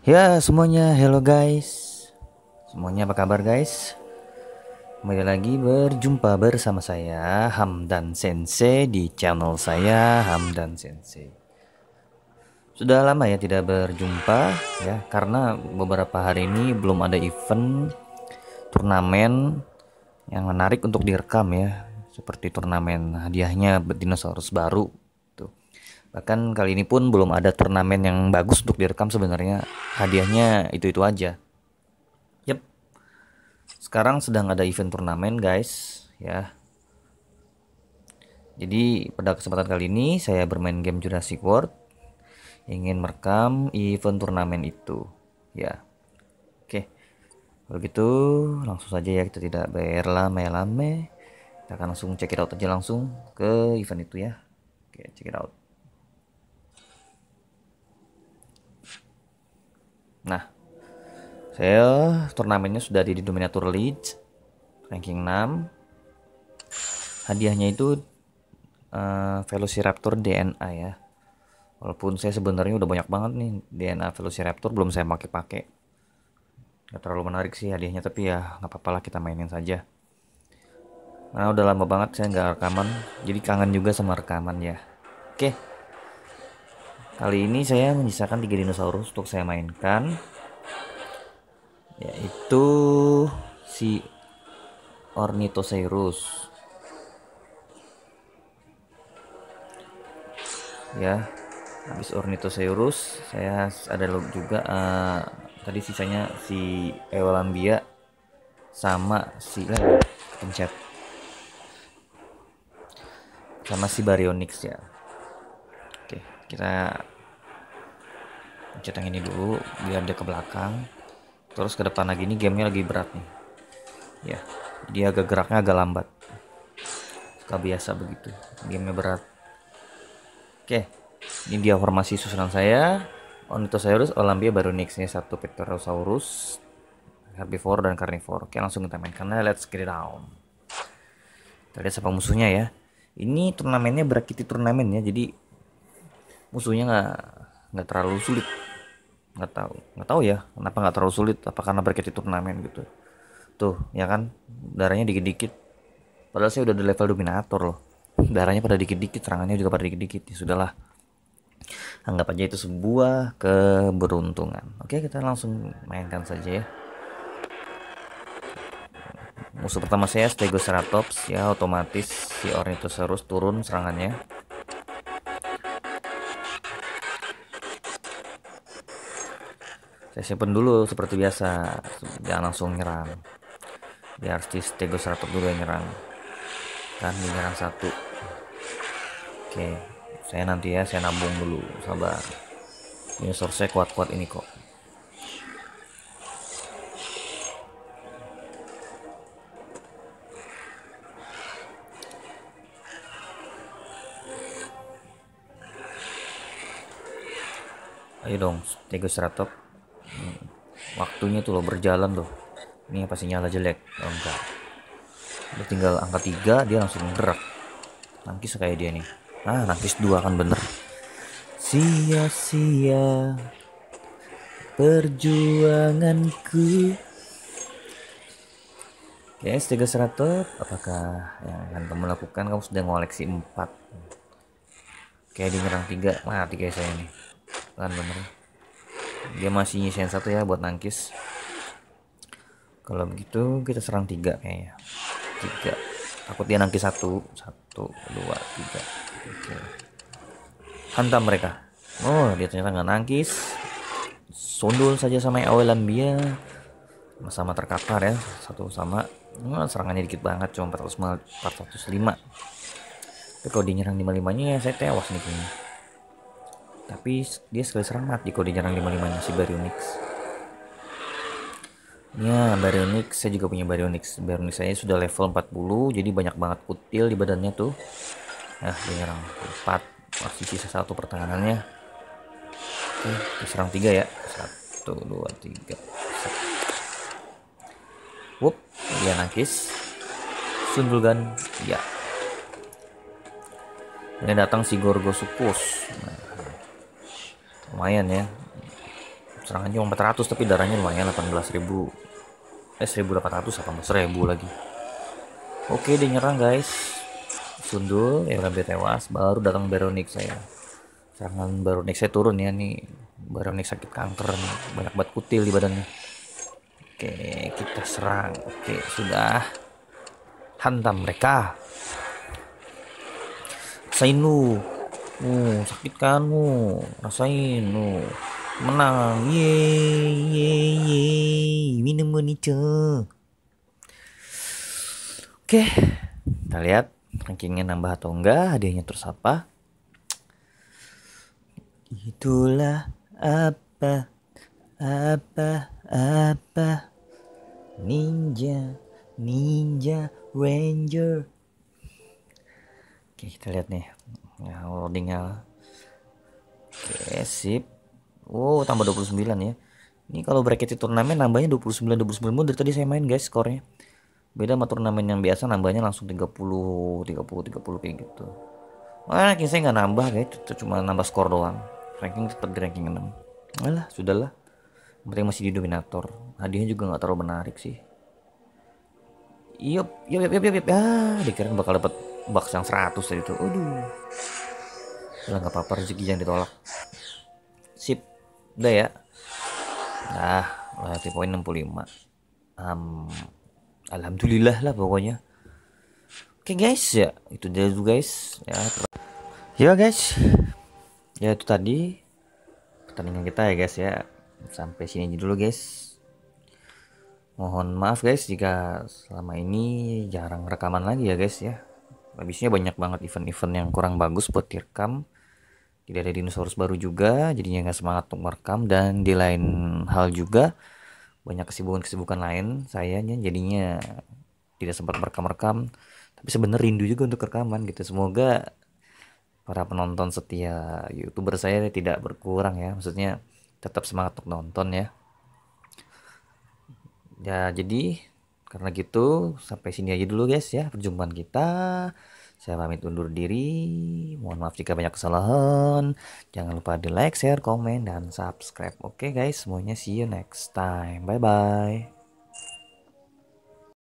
Ya semuanya, hello guys Semuanya apa kabar guys? Kembali lagi berjumpa bersama saya Hamdan Sensei di channel saya Hamdan Sensei Sudah lama ya tidak berjumpa ya Karena beberapa hari ini belum ada event turnamen yang menarik untuk direkam ya Seperti turnamen hadiahnya dinosaurus baru Bahkan kali ini pun belum ada turnamen yang bagus untuk direkam sebenarnya. Hadiahnya itu-itu aja. Yep. Sekarang sedang ada event turnamen, guys, ya. Jadi pada kesempatan kali ini saya bermain game Jurassic World ingin merekam event turnamen itu, ya. Oke. begitu langsung saja ya kita tidak berlame-lame. Kita akan langsung check it out aja langsung ke event itu ya. Oke, check it out. Nah, saya turnamennya sudah di Dominator League ranking 6. Hadiahnya itu uh, Velociraptor DNA ya. Walaupun saya sebenarnya udah banyak banget nih DNA Velociraptor belum saya pakai-pakai. Gak terlalu menarik sih hadiahnya tapi ya nggak apa-apa lah kita mainin saja. Nah udah lama banget saya nggak rekaman, jadi kangen juga sama rekaman ya. Oke. Okay. Kali ini saya menyisakan tiga dinosaurus untuk saya mainkan yaitu si Ornithosaurus. Ya, habis Ornithosaurus saya ada juga uh, tadi sisanya si Eolambia sama si lah eh, pencet sama si Baryonyx ya. Oke kita pencet yang ini dulu biar dia ke belakang terus ke depan lagi ini gamenya lagi berat nih ya dia agak geraknya agak lambat suka biasa begitu gamenya berat oke ini dia formasi susunan saya Onitosaurus Olambia, baru nextnya satu Pterosaurus, herbivore dan carnivore. Oke, langsung kita main karena let's get it down. Kita lihat siapa musuhnya ya. Ini turnamennya berakiti turnamen ya, jadi musuhnya nggak nggak terlalu sulit nggak tahu nggak tahu ya kenapa nggak terlalu sulit apa karena bracket itu turnamen gitu tuh ya kan darahnya dikit-dikit padahal saya udah di level dominator loh darahnya pada dikit-dikit serangannya juga pada dikit-dikit ya sudahlah anggap aja itu sebuah keberuntungan oke kita langsung mainkan saja ya musuh pertama saya Stegoceratops ya otomatis si Ornithosaurus turun serangannya saya simpen dulu seperti biasa jangan langsung nyerang biar si Stegosrator dulu yang nyerang kan nyerang satu oke saya nanti ya saya nabung dulu sabar ini source kuat-kuat ini kok ayo dong Stegosrator waktunya tuh loh berjalan tuh ini apa sinyalnya jelek oh, enggak udah tinggal angka tiga dia langsung gerak nangkis kayak dia nih Nah nangkis dua kan bener sia-sia perjuanganku Oke, yes, seratus, apakah yang akan kamu lakukan kamu sudah mengoleksi empat. Oke, di nyerang tiga, mati kayak saya nih, kan bener dia masih nyisain satu ya buat nangkis kalau begitu kita serang tiga kayaknya tiga takut dia nangkis satu satu dua tiga oke hantam mereka oh dia ternyata nggak nangkis sundul saja sama awal dia sama terkapar ya satu sama nah, serangannya dikit banget cuma 400 405 tapi kalau dia nyerang 55 nya ya, saya tewas nih kayaknya tapi dia sekali serang mati kalau di lima 55-nya si Baryonyx. Ya, Baryonyx, saya juga punya Baryonyx. Baryonyx saya sudah level 40, jadi banyak banget kutil di badannya tuh. Nah, dia nyerang 4, masih sisa satu pertahanannya. Oke, diserang 3 ya. satu dua tiga Wup, dia nangkis. Sundulgan, ya. Ini datang si Gorgosukus. Nah, lumayan ya serangan cuma 400 tapi darahnya lumayan 18.000 eh 1.800 1.000 lagi oke dia nyerang guys sundul ya Eurambe tewas baru datang Baronik saya serangan Baronik saya turun ya nih Baronik sakit kanker nih. banyak banget kutil di badannya oke kita serang oke sudah hantam mereka Sainu uh sakit kan uh rasain uh menang ye ye ye minum monitor oke kita lihat rankingnya nambah atau enggak hadiahnya terus apa itulah apa apa apa ninja ninja ranger oke kita lihat nih loading ya oke sip wow tambah 29 ya ini kalau bracket turnamen nambahnya 29 29 mundur tadi saya main guys skornya beda sama turnamen yang biasa nambahnya langsung 30 30 30 kayak gitu Wah, ranking saya nggak nambah guys itu cuma nambah skor doang ranking tetap di ranking 6 alah sudahlah penting masih di dominator hadiahnya juga nggak terlalu menarik sih Yup, yup, yup, yup, yup, yup. Ah, dikira bakal dapat box yang 100 tadi itu. Aduh udah nggak apa-apa rezeki yang ditolak sip udah ya nah lewati poin 65 um, alhamdulillah lah pokoknya oke okay, guys ya itu dia dulu guys ya ya guys ya itu tadi pertandingan kita ya guys ya sampai sini aja dulu guys mohon maaf guys jika selama ini jarang rekaman lagi ya guys ya habisnya banyak banget event-event yang kurang bagus buat direkam tidak ada dinosaurus baru juga jadinya nggak semangat untuk merekam dan di lain hal juga banyak kesibukan-kesibukan lain sayanya jadinya tidak sempat merekam-rekam tapi sebenarnya rindu juga untuk rekaman gitu semoga para penonton setia youtuber saya tidak berkurang ya maksudnya tetap semangat untuk nonton ya ya jadi karena gitu sampai sini aja dulu guys ya perjumpaan kita saya pamit undur diri. Mohon maaf jika banyak kesalahan. Jangan lupa di like, share, komen, dan subscribe. Oke okay guys, semuanya see you next time. Bye bye.